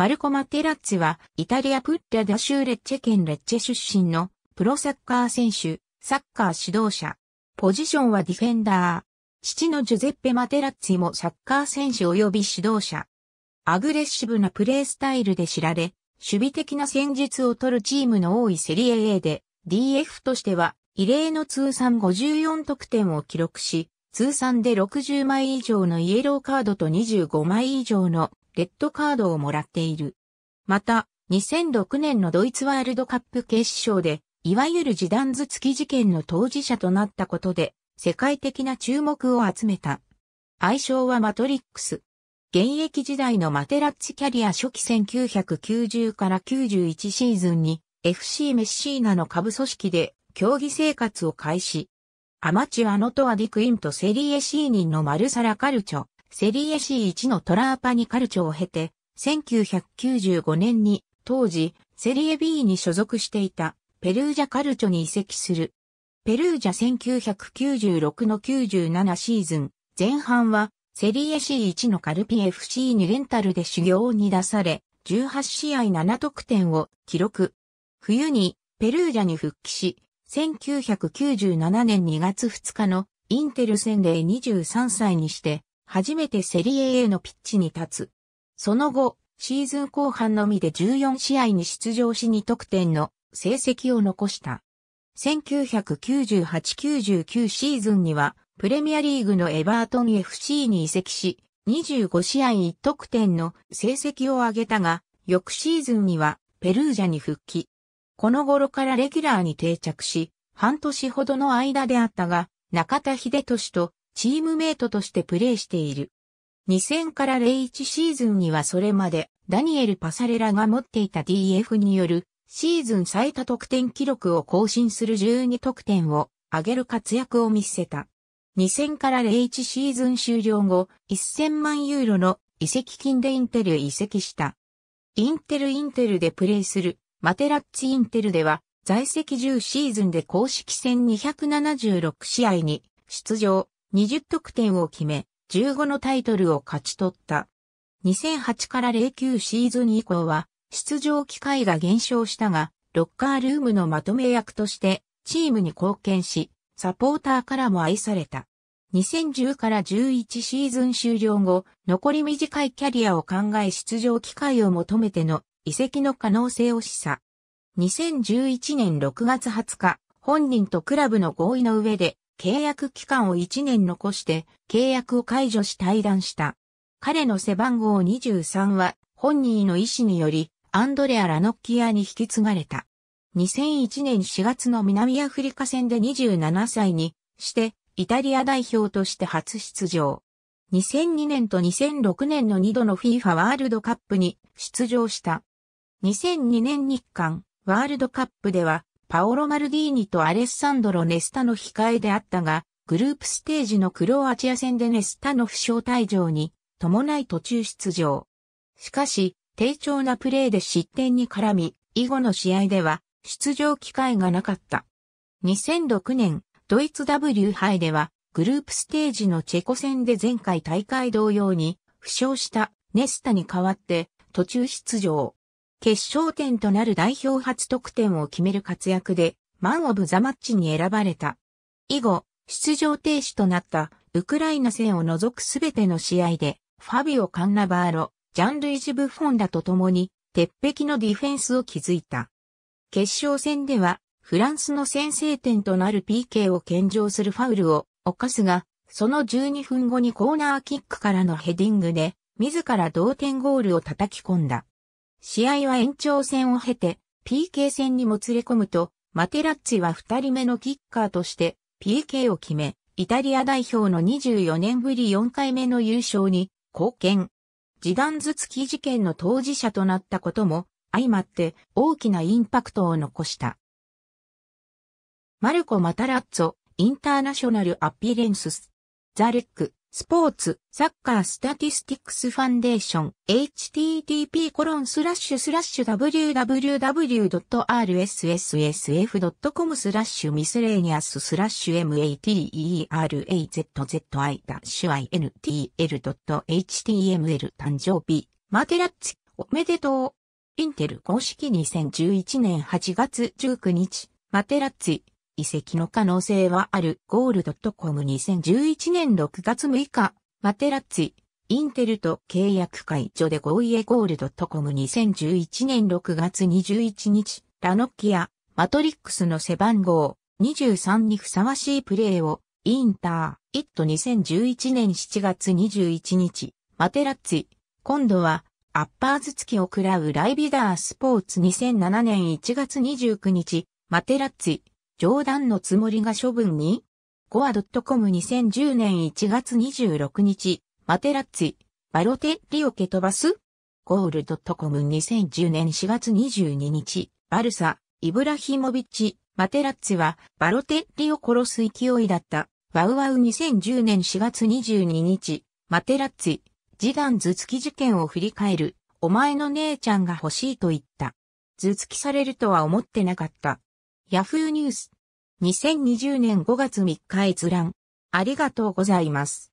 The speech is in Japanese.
マルコ・マテラッツは、イタリアプッリャ・ダシューレッチェ県レッチェ出身の、プロサッカー選手、サッカー指導者。ポジションはディフェンダー。父のジュゼッペ・マテラッツィもサッカー選手及び指導者。アグレッシブなプレースタイルで知られ、守備的な戦術を取るチームの多いセリエ A で、DF としては、異例の通算54得点を記録し、通算で60枚以上のイエローカードと25枚以上のレッドカードをもらっている。また、2006年のドイツワールドカップ決勝で、いわゆる時短頭突き事件の当事者となったことで、世界的な注目を集めた。愛称はマトリックス。現役時代のマテラッチキャリア初期1990から91シーズンに FC メッシーナの下部組織で競技生活を開始。アマチュアのトアディクインとセリエシーニンのマルサラカルチョ、セリエ C1 のトラーパニカルチョを経て、1995年に当時セリエ B に所属していたペルージャカルチョに移籍する。ペルージャ1996の97シーズン前半はセリエ C1 のカルピ FC にレンタルで修行に出され、18試合7得点を記録。冬にペルージャに復帰し、1997年2月2日のインテル戦で23歳にして初めてセリエ A のピッチに立つ。その後、シーズン後半のみで14試合に出場し2得点の成績を残した。1998-99シーズンには、プレミアリーグのエバートン FC に移籍し、25試合1得点の成績を上げたが、翌シーズンにはペルージャに復帰。この頃からレギュラーに定着し、半年ほどの間であったが、中田秀俊とチームメイトとしてプレーしている。2000から01シーズンにはそれまでダニエル・パサレラが持っていた DF によるシーズン最多得点記録を更新する12得点を上げる活躍を見せた。2000から01シーズン終了後、1000万ユーロの移籍金でインテル移籍した。インテルインテルでプレーするマテラッツインテルでは在籍10シーズンで公式戦276試合に出場、20得点を決め、15のタイトルを勝ち取った。2008から09シーズン以降は、出場機会が減少したが、ロッカールームのまとめ役として、チームに貢献し、サポーターからも愛された。2010から11シーズン終了後、残り短いキャリアを考え出場機会を求めての移籍の可能性を示唆。2011年6月20日、本人とクラブの合意の上で契約期間を1年残して契約を解除し退団した。彼の背番号23は本人の意思によりアンドレア・ラノッキアに引き継がれた。2001年4月の南アフリカ戦で27歳にしてイタリア代表として初出場。2002年と2006年の2度の FIFA ワールドカップに出場した。2002年日韓ワールドカップではパオロ・マルディーニとアレッサンドロ・ネスタの控えであったが、グループステージのクロアチア戦でネスタの負傷退場に伴い途中出場。しかし、低調なプレーで失点に絡み、以後の試合では出場機会がなかった。2006年、ドイツ W 杯では、グループステージのチェコ戦で前回大会同様に、負傷したネスタに代わって途中出場。決勝点となる代表初得点を決める活躍で、マン・オブ・ザ・マッチに選ばれた。以後、出場停止となったウクライナ戦を除くすべての試合で、ファビオ・カンナバーロ、ジャンルイジ・ブフォンらと共に、鉄壁のディフェンスを築いた。決勝戦では、フランスの先制点となる PK を献上するファウルを犯すが、その12分後にコーナーキックからのヘディングで、自ら同点ゴールを叩き込んだ。試合は延長戦を経て PK 戦にもつれ込むと、マテラッツィは二人目のキッカーとして PK を決め、イタリア代表の24年ぶり4回目の優勝に貢献。時短頭突き事件の当事者となったことも相まって大きなインパクトを残した。マルコ・マタラッツォ、インターナショナル・アピレンスス、ザレック。スポーツ、サッカースタティスティックスファンデーション、http コロンスラッシュスラッシュ w w w r s s s f c o m スラッシュミスレーニアススラッシュ materazzi-intl.html 誕生日、マテラッツ、おめでとう。インテル公式2011年8月19日、マテラッツィ、遺跡の可能性はある。ゴールドットコム2011年6月6日、マテラッツィ、インテルと契約解除で合意へゴールドットコム2011年6月21日、ラノッキア、マトリックスの背番号23にふさわしいプレーを、インター、イット2011年7月21日、マテラッツィ、今度は、アッパーズ付きを喰らうライビダースポーツ2007年1月29日、マテラッツィ、冗談のつもりが処分にコアドットコム2010年1月26日、マテラッツィ、バロテッリを蹴飛ばすゴールドットコム2010年4月22日、バルサ、イブラヒモビッチ、マテラッツィはバロテッリを殺す勢いだった。ワウワウ2010年4月22日、マテラッツィ、ジダン頭突き事件を振り返る、お前の姉ちゃんが欲しいと言った。頭突きされるとは思ってなかった。Yahoo ニュース。2020年5月3日閲覧。ありがとうございます。